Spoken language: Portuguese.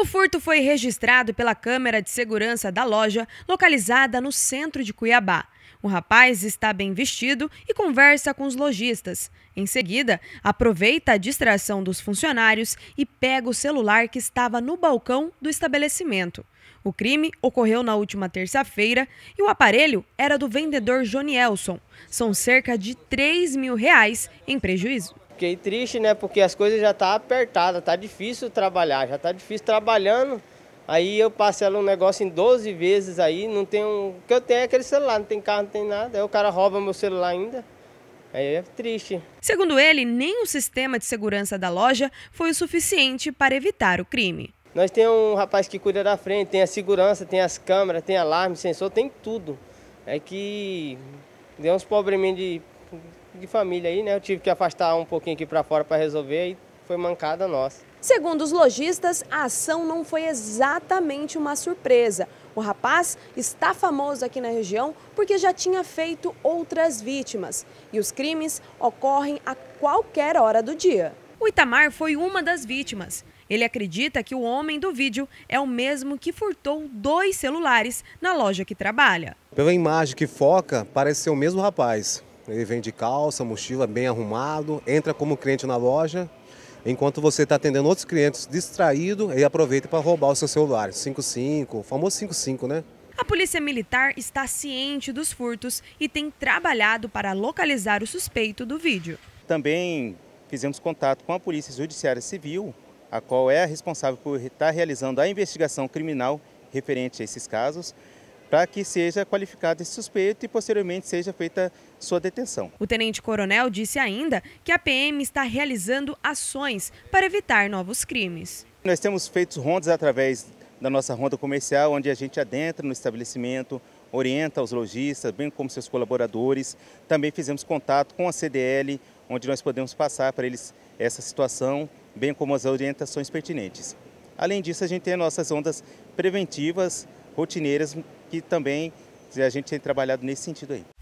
O furto foi registrado pela câmera de segurança da loja, localizada no centro de Cuiabá. O rapaz está bem vestido e conversa com os lojistas. Em seguida, aproveita a distração dos funcionários e pega o celular que estava no balcão do estabelecimento. O crime ocorreu na última terça-feira e o aparelho era do vendedor Jonielson. São cerca de 3 mil reais em prejuízo. Fiquei triste, né? Porque as coisas já tá apertada, tá difícil trabalhar, já tá difícil trabalhando. Aí eu parcelo um negócio em 12 vezes aí, não tem um. O que eu tenho é aquele celular, não tem carro, não tem nada. Aí o cara rouba meu celular ainda. Aí é triste. Segundo ele, nem o sistema de segurança da loja foi o suficiente para evitar o crime. Nós temos um rapaz que cuida da frente, tem a segurança, tem as câmeras, tem alarme, sensor, tem tudo. É que deu uns probleminhas de de família aí, né? Eu tive que afastar um pouquinho aqui para fora para resolver e foi mancada nossa. Segundo os lojistas, a ação não foi exatamente uma surpresa. O rapaz está famoso aqui na região porque já tinha feito outras vítimas. E os crimes ocorrem a qualquer hora do dia. O Itamar foi uma das vítimas. Ele acredita que o homem do vídeo é o mesmo que furtou dois celulares na loja que trabalha. Pela imagem que foca, parece ser o mesmo rapaz. Ele vem de calça, mochila, bem arrumado, entra como cliente na loja, enquanto você está atendendo outros clientes distraído, ele aproveita para roubar o seu celular. 55, o famoso 55, né? A Polícia Militar está ciente dos furtos e tem trabalhado para localizar o suspeito do vídeo. Também fizemos contato com a Polícia Judiciária Civil, a qual é a responsável por estar tá realizando a investigação criminal referente a esses casos para que seja qualificado esse suspeito e posteriormente seja feita sua detenção. O tenente-coronel disse ainda que a PM está realizando ações para evitar novos crimes. Nós temos feito rondas através da nossa ronda comercial, onde a gente adentra no estabelecimento, orienta os lojistas, bem como seus colaboradores. Também fizemos contato com a CDL, onde nós podemos passar para eles essa situação, bem como as orientações pertinentes. Além disso, a gente tem nossas ondas preventivas rotineiras que também a gente tem trabalhado nesse sentido aí.